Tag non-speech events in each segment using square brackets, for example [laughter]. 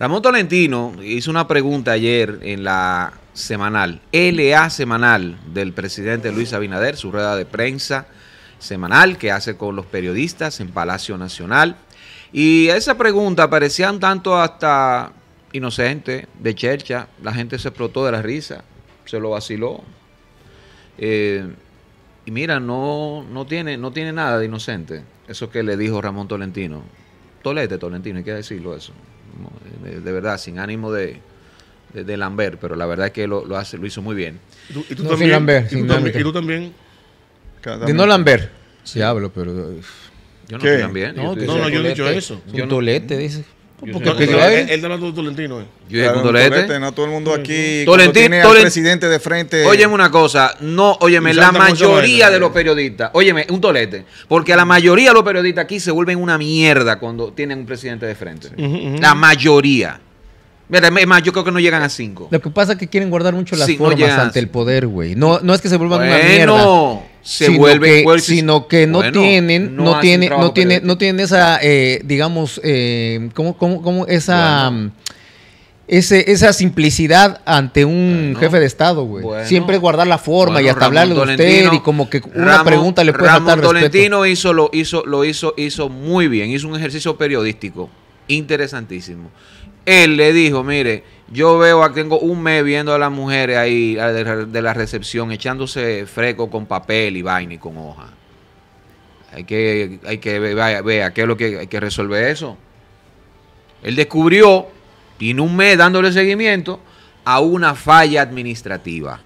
Ramón Tolentino hizo una pregunta ayer en la semanal, LA semanal del presidente Luis Abinader, su rueda de prensa semanal que hace con los periodistas en Palacio Nacional. Y esa pregunta parecía un tanto hasta inocente, de chercha. La gente se explotó de la risa, se lo vaciló. Eh, y mira, no, no, tiene, no tiene nada de inocente eso que le dijo Ramón Tolentino. Tolete, Tolentino, hay que decirlo eso de, verdad, sin ánimo de, de, Lambert, pero la verdad es que lo, hace, lo hizo muy bien. Y tú, también, Lambert, y tú, también, no Lambert. Sí, hablo, pero. Yo no ¿Qué? No, no, yo he dicho eso. Un tolete, dice. Porque él, no Tolentino. Eh. No todo el mundo aquí. Tolentino. presidente de frente. Óyeme una cosa. No, óyeme, la mayoría de los periodistas. Óyeme, un Tolete. Porque la mayoría de los periodistas aquí se vuelven una mierda cuando tienen un presidente de frente. La mayoría es más, yo creo que no llegan a cinco. Lo que pasa es que quieren guardar mucho las formas ante el poder, güey. No, no es que se vuelvan una mierda. Se sino que, sino que no tienen, no, tiene, no tiene, no tienen esa, eh, digamos, eh, ¿cómo, cómo, esa Ese, esa simplicidad ante un jefe de Estado, güey. Siempre guardar la forma y hasta hablarle de usted y como que una pregunta le puede saltar. faltar Tolentino hizo lo hizo lo hizo hizo muy bien, hizo un ejercicio periodístico interesantísimo. Él le dijo, mire, yo veo, tengo un mes viendo a las mujeres ahí de la recepción echándose fresco con papel y vaina y con hoja. Hay que, hay que vea, qué es lo que hay que resolver eso. Él descubrió, tiene un mes dándole seguimiento a una falla administrativa.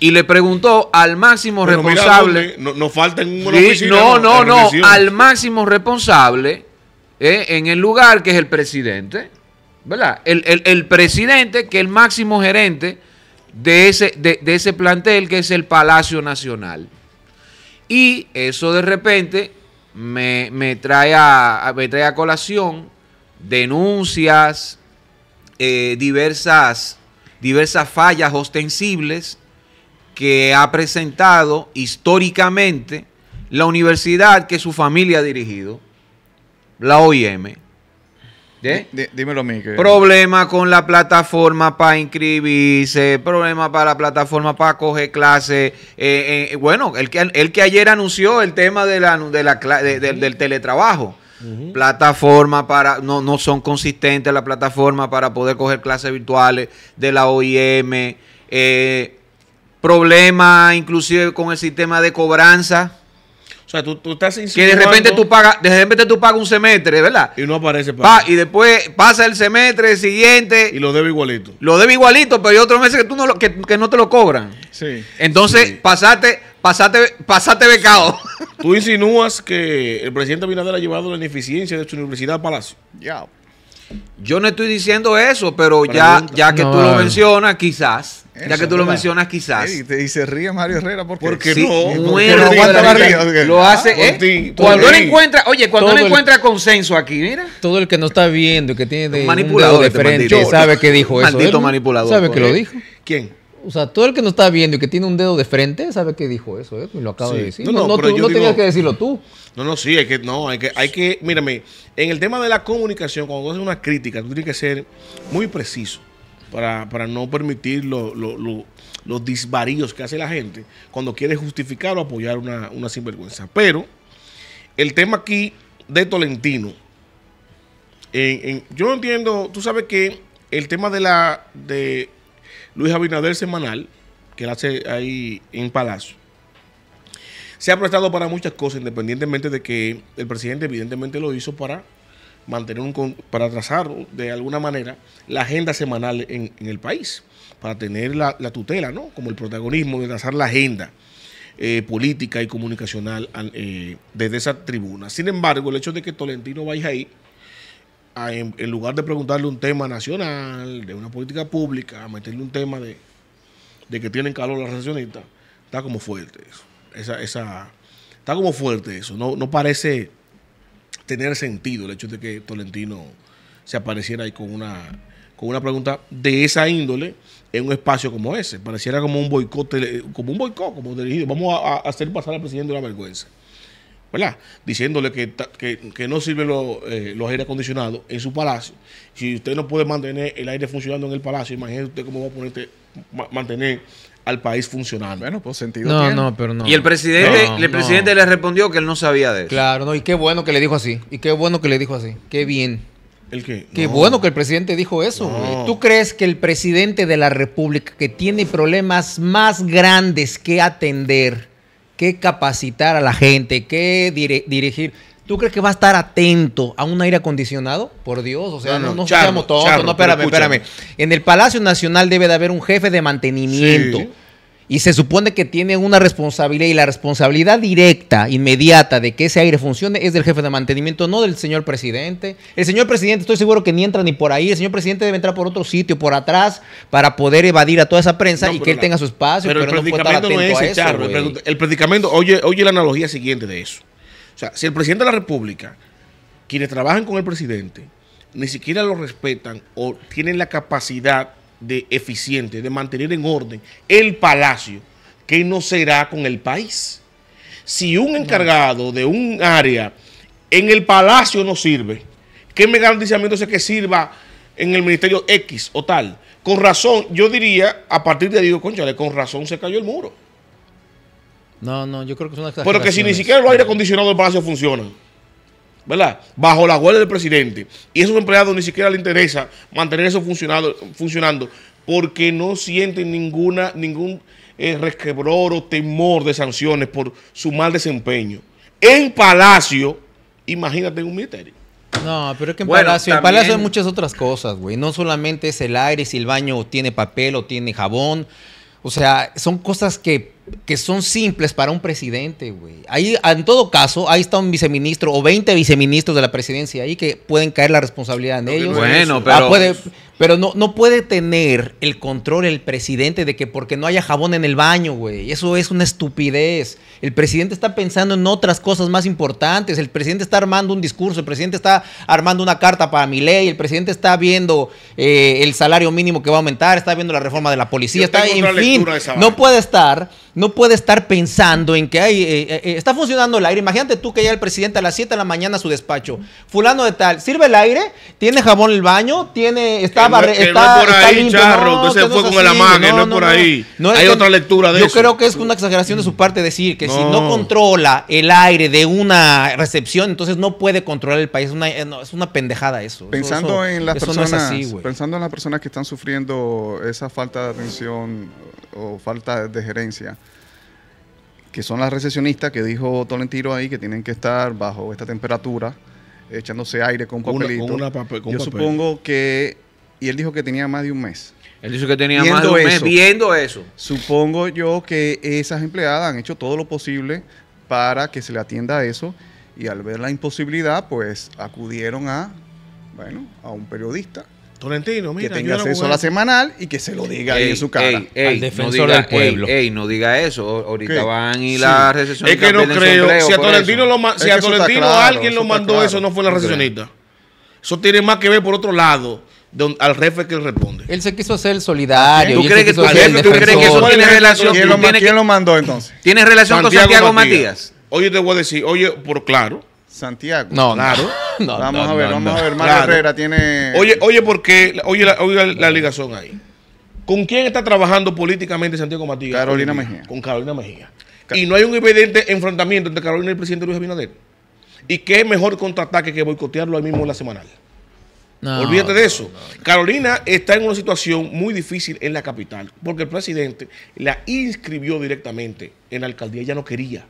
Y le preguntó al máximo responsable. falta No, no, no. Al máximo responsable eh, en el lugar que es el presidente, ¿verdad? El, presidente que es el máximo gerente de ese, de, ese plantel que es el Palacio Nacional. Y eso de repente me, trae, a, a colación denuncias, eh, diversas, diversas fallas ostensibles que ha presentado históricamente la universidad que su familia ha dirigido la OIM. ¿Eh? Dímelo Miguel. Problema con la plataforma para inscribirse, problema para la plataforma para coger clases. Eh, eh, eh, bueno, el que, ayer anunció el tema de la, del teletrabajo. Plataforma para, no, no son consistentes la plataforma para poder coger clases virtuales de la OIM. problema inclusive con el sistema de cobranza sea, tú, estás Que de repente tú pagas, de repente tú pagas un semestre, ¿verdad? Y no aparece y después pasa el semestre siguiente. Y lo debe igualito. Lo debe igualito, pero hay otros meses que tú no lo, que, no te lo cobran. Sí. Entonces, pasate pasate, becado. [laughs] Tú insinúas que el presidente Abinader ha llevado la ineficiencia de su universidad a Palacio. Ya. Yo no estoy diciendo eso, pero ya, ya que tú lo mencionas, quizás ya que tú lo mencionas quizás. te, y se ríe Mario Herrera porque, porque no, no Lo hace ah, eh, cuando él encuentra, oye, cuando él encuentra consenso aquí, mira. Todo el que no está viendo, Y que tiene manipulador un dedo de este frente, sabe que dijo eso. manipulador. Sabe que lo ¿eh? dijo. ¿Quién? O sea, todo el que no está viendo y que tiene un dedo de frente sabe que dijo eso, ¿eh? lo acaba de decir. No, no, no, no tenías que decirlo tú. No, no, sí, es que, no, hay que, hay que, mírame, en el tema de la comunicación, cuando haces una crítica, tú tienes que ser muy preciso para, para no permitir los disvaríos que hace la gente cuando quiere justificar o apoyar una, sinvergüenza. Pero el tema aquí de Tolentino, yo entiendo, tú sabes que el tema de la de Luis Abinader semanal, que él hace ahí en Palacio, se ha prestado para muchas cosas, independientemente de que el presidente evidentemente lo hizo para mantener para trazar de alguna manera la agenda semanal en, el país, para tener la, tutela, ¿no? Como el protagonismo de trazar la agenda eh, política y comunicacional eh, desde esa tribuna. Sin embargo, el hecho de que Tolentino vaya ahí, en, lugar de preguntarle un tema nacional, de una política pública, a meterle un tema de, que tienen calor los recepcionistas, está como fuerte eso. Esa, esa, está como fuerte eso. No, no parece tener sentido el hecho de que Tolentino se apareciera ahí con una, con una pregunta de esa índole en un espacio como ese. Pareciera como un boicot, como un boicot, como dirigido. Vamos a, hacer pasar al presidente la vergüenza. ¿Verdad? Diciéndole que, no sirven eh, los, aire acondicionados en su palacio. Si usted no puede mantener el aire funcionando en el palacio, imagínese usted cómo va a ponerte, mantener al país funcional. Bueno, pues sentido no, pero no. Y el presidente, el presidente le respondió que él no sabía de eso. Claro, no, y qué bueno que le dijo así. Y qué bueno que le dijo así. Qué bien. ¿El qué? Qué bueno que el presidente dijo eso. ¿Tú crees que el presidente de la República, que tiene problemas más grandes que atender, que capacitar a la gente, que dirigir, ¿Tú crees que va a estar atento a un aire acondicionado? Por Dios, o sea, no, seamos tontos. no, espérame, espérame. En el Palacio Nacional debe de haber un jefe de mantenimiento. Y se supone que tiene una responsabilidad y la responsabilidad directa, inmediata de que ese aire funcione es del jefe de mantenimiento, no del señor presidente. El señor presidente estoy seguro que ni entra ni por ahí. El señor presidente debe entrar por otro sitio, por atrás, para poder evadir a toda esa prensa y que él tenga su espacio. Pero, el no no es ese a eso, el, predicamento, oye, oye la analogía siguiente de eso. O sea, si el presidente de la República, quienes trabajan con el presidente, ni siquiera lo respetan o tienen la capacidad de eficiente, de mantener en orden el palacio, ¿qué no será con el país? Si un encargado de un área en el palacio no sirve, ¿qué me garantiza que sirva en el ministerio X o tal? Con razón, yo diría, a partir de digo, conchale, con razón se cayó el muro. No, no, yo creo que es una Pero que si ni siquiera el aire acondicionado del palacio funcionan, ¿verdad? Bajo la huelga del presidente. Y esos empleados ni siquiera le interesa mantener eso funcionando, funcionando porque no sienten ninguna, ningún eh, resquebror o temor de sanciones por su mal desempeño. En Palacio, imagínate un ministerio. No, pero es que en Palacio, en Palacio hay muchas otras cosas, güey. No solamente es el aire, si el baño tiene papel o tiene jabón. O sea, son cosas que que son simples para un presidente, güey. Ahí, en todo caso, ahí está un viceministro o 20 viceministros de la presidencia ahí que pueden caer la responsabilidad en ellos. Bueno, ah, pero... Pero no, no puede tener el control el presidente de que porque no haya jabón en el baño, güey. Eso es una estupidez. El presidente está pensando en otras cosas más importantes. El presidente está armando un discurso. El presidente está armando una carta para mi ley. El presidente está viendo eh, el salario mínimo que va a aumentar. Está viendo la reforma de la policía. está, en fin, no puede estar no puede estar pensando en que hay, eh, eh, está funcionando el aire. Imagínate tú que ya el presidente a las 7 de la mañana a su despacho. Fulano de tal, sirve el aire, tiene jabón en el baño, tiene, está está, por ahí, No, fue con no, es por ahí. Hay otra lectura de yo eso. Yo creo que es una exageración de su parte decir que si no controla el aire de una recepción, entonces no puede controlar el país. es una eh, pendejada eso. Pensando en las personas, así, pensando en las personas que están sufriendo esa falta de atención o falta de gerencia que son las recesionistas que dijo Tolentino ahí, que tienen que estar bajo esta temperatura, echándose aire con papelito. Yo supongo que y él dijo que tenía más de un mes. Él dijo que tenía más de un mes viendo eso. Supongo yo que esas empleadas han hecho todo lo posible para que se le atienda a eso y al ver la imposibilidad, pues acudieron a, bueno, a un periodista Tolentino, mira, que tenga acceso a la semanal y que se lo diga ahí en su cara. al defensor del pueblo. Ey, no diga eso. ahorita van y la recesión. Es que no creo. Si a Tolentino, si a alguien lo mandó, eso no fue la recesionista. Eso tiene más que ver por otro lado don, al ref que él responde. Él se quiso hacer solidario. ¿Tú, crees que, ¿tú crees que, eso tiene relación? ¿Quién lo, lo mandó entonces? ¿Tiene relación con Santiago Matías? Matías? Oye, te voy a decir, oye, por claro. Santiago. No, claro. [laughs] vamos a ver, vamos a ver. Mario Herrera tiene. Oye, oye, porque, oye, la, oye la, ligazón ahí. ¿Con quién está trabajando políticamente Santiago Matías? Carolina Mejía. Con Carolina Mejía. y no hay un evidente enfrentamiento entre Carolina y el presidente Luis Abinader. ¿Y qué mejor contraataque que boicotearlo ahí mismo en la semanal? Olvídate de eso. Carolina está en una situación muy difícil en la capital, porque el presidente la inscribió directamente en la alcaldía, ella no quería.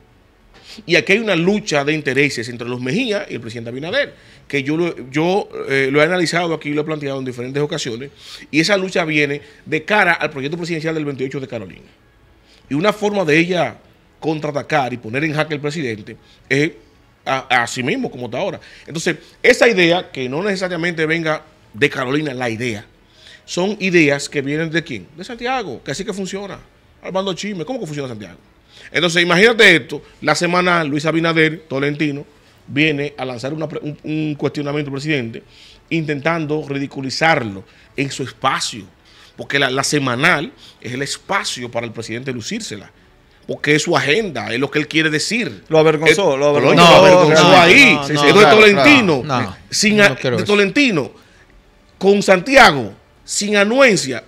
Y aquí hay una lucha de intereses entre los Mejía y el presidente Abinader, que yo, yo eh, lo he analizado aquí y lo he planteado en diferentes ocasiones, y esa lucha viene de cara al proyecto presidencial del 28 de Carolina. Y una forma de ella contraatacar y poner en jaque al presidente es a, sí mismo como está ahora. Entonces, esa idea, que no necesariamente venga de Carolina, la idea, son ideas que vienen de quién? De Santiago, que así que funciona. Armando Chime, ¿cómo que funciona Santiago? Entonces, imagínate esto, la semana Luis Abinader, Tolentino, viene a lanzar un, cuestionamiento al presidente, intentando ridiculizarlo en su espacio, porque la, la semanal es el espacio para el presidente lucírsela porque es su agenda, es lo que él quiere decir. Lo avergonzó, lo avergonzó. No, lo avergonzó ahí. No, sí, No, Tolentino, sin de Tolentino, con Santiago, sin anuencia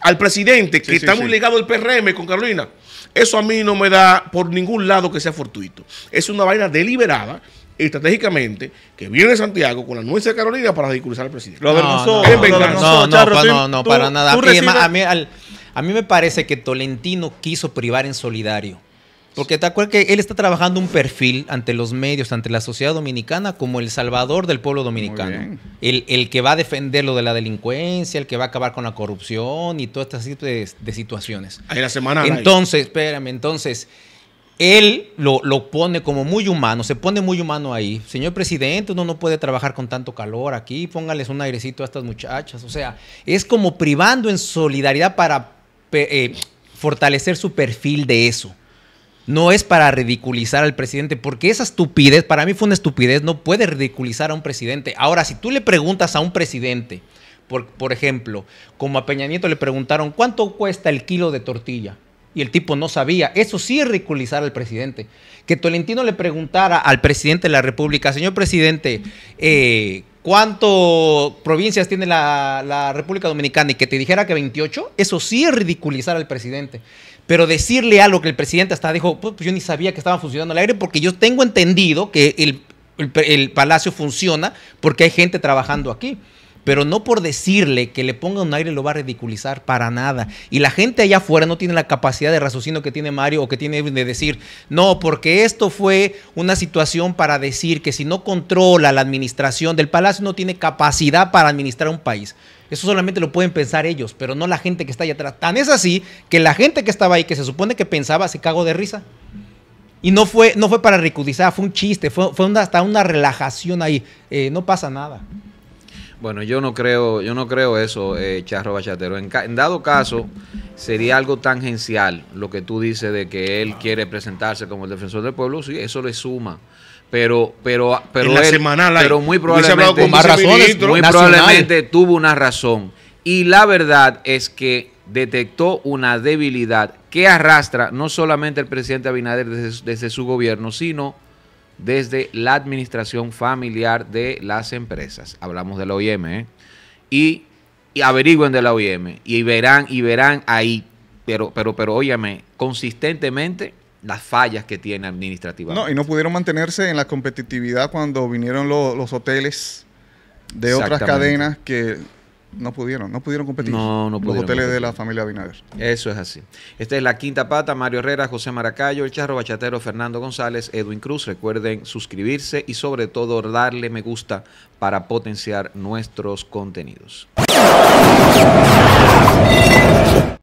al presidente, que está muy ligado al PRM con Carolina, eso a mí no me da por ningún lado que sea fortuito. Es una vaina deliberada estratégicamente que viene Santiago con la anuencia de Carolina para ridiculizar al presidente. Lo avergonzó. No, no, no, no, para nada. a mí, al, a mí me parece que Tolentino quiso privar en solidario. Porque te acuerdas que él está trabajando un perfil ante los medios, ante la sociedad dominicana, como el salvador del pueblo dominicano. El, que va a defender lo de la delincuencia, el que va a acabar con la corrupción y todas estas de, situaciones. En la semana. Entonces, espérame, entonces, él lo, lo, pone como muy humano, se pone muy humano ahí. Señor presidente, uno no puede trabajar con tanto calor aquí, póngales un airecito a estas muchachas. O sea, es como privando en solidaridad para eh, fortalecer su perfil de eso. No es para ridiculizar al presidente, porque esa estupidez, para mí fue una estupidez, no puede ridiculizar a un presidente. Ahora, si tú le preguntas a un presidente, por, por ejemplo, como a Peña Nieto le preguntaron, ¿cuánto cuesta el kilo de tortilla? y el tipo no sabía. Eso sí es ridiculizar al presidente. Que Tolentino le preguntara al presidente de la República, señor presidente, eh, cuánto provincias tiene la, República Dominicana y que te dijera que 28, eso sí es ridiculizar al presidente. Pero decirle algo que el presidente hasta dijo, pues, pues yo ni sabía que estaba funcionando el aire porque yo tengo entendido que el, el palacio funciona porque hay gente trabajando aquí pero no por decirle que le ponga un aire lo va a ridiculizar para nada. Y la gente allá afuera no tiene la capacidad de raciocinio que tiene Mario o que tiene de decir, no, porque esto fue una situación para decir que si no controla la administración del palacio no tiene capacidad para administrar un país. Eso solamente lo pueden pensar ellos, pero no la gente que está allá atrás. Tan es así que la gente que estaba ahí, que se supone que pensaba, se cago de risa. Y no fue, no fue para ridiculizar, fue un chiste, fue, fue hasta una relajación ahí. Eh, no pasa nada. Bueno, yo no creo, yo no creo eso, eh, Charro Bachatero. En, dado caso, sería algo tangencial lo que tú dices de que él quiere presentarse como el defensor del pueblo, sí, eso le suma. Pero, pero, pero, pero muy probablemente, muy probablemente tuvo una razón. Y la verdad es que detectó una debilidad que arrastra no solamente el presidente Abinader desde su gobierno, sino desde la administración familiar de las empresas. Hablamos de la OIM, ¿eh? y, averigüen de la OIM y verán, y verán ahí, pero, pero, pero óyame, consistentemente las fallas que tiene administrativa. No, y no pudieron mantenerse en la competitividad cuando vinieron los hoteles de otras cadenas que no pudieron, no pudieron competir. No, Los hoteles de la familia Binader. Eso es así. Esta es la quinta pata, Mario Herrera, José Maracayo, el charro bachatero Fernando González, Edwin Cruz. Recuerden suscribirse y sobre todo darle me gusta para potenciar nuestros contenidos.